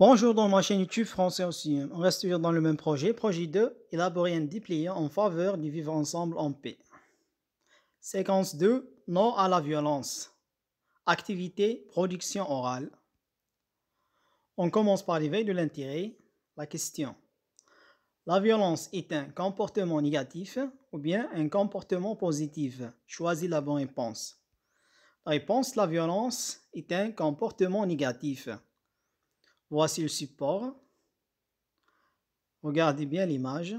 Bonjour dans ma chaîne YouTube français aussi. Hein. On reste toujours dans le même projet. Projet 2, élaborer un dépliant en faveur du vivre ensemble en paix. Séquence 2, non à la violence. Activité, production orale. On commence par l'éveil de l'intérêt. La question. La violence est un comportement négatif ou bien un comportement positif. Choisis la bonne réponse. La réponse, la violence est un comportement négatif. Voici le support. Regardez bien l'image.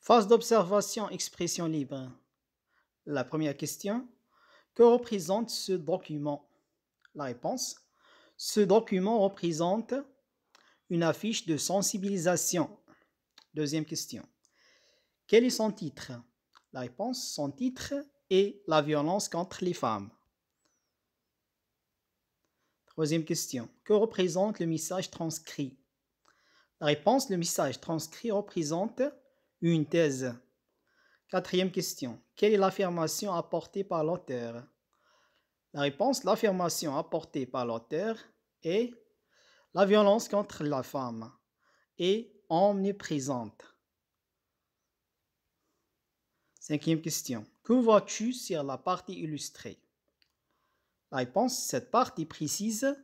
Phase d'observation, expression libre. La première question, que représente ce document la réponse. Ce document représente une affiche de sensibilisation. Deuxième question. Quel est son titre La réponse, son titre est La violence contre les femmes. Troisième question. Que représente le message transcrit La réponse, le message transcrit représente une thèse. Quatrième question. Quelle est l'affirmation apportée par l'auteur la réponse, l'affirmation apportée par l'auteur est la violence contre la femme est omniprésente. Cinquième question. Que vois-tu sur la partie illustrée La réponse, cette partie précise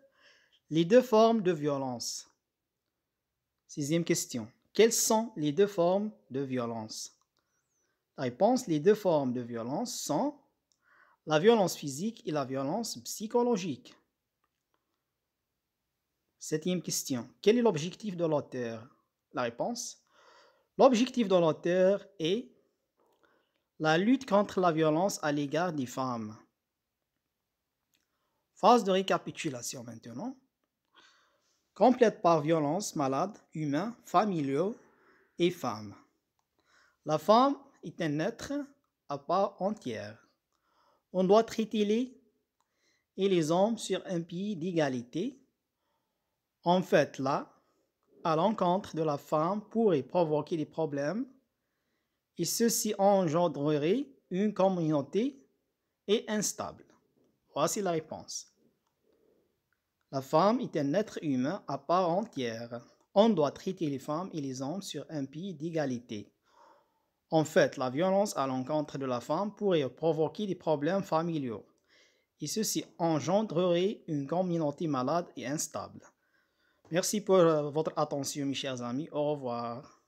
les deux formes de violence. Sixième question. Quelles sont les deux formes de violence La réponse, les deux formes de violence sont la violence physique et la violence psychologique. Septième question. Quel est l'objectif de l'auteur La réponse. L'objectif de l'auteur est la lutte contre la violence à l'égard des femmes. Phase de récapitulation maintenant. Complète par violence, malade, humain, familiaux et femmes. La femme est un être à part entière on doit traiter les et les hommes sur un pied d'égalité. En fait, là, à l'encontre de la femme pourrait provoquer des problèmes et ceci engendrerait une communauté instable. Voici la réponse. La femme est un être humain à part entière. On doit traiter les femmes et les hommes sur un pied d'égalité. En fait, la violence à l'encontre de la femme pourrait provoquer des problèmes familiaux, et ceci engendrerait une communauté malade et instable. Merci pour euh, votre attention, mes chers amis. Au revoir.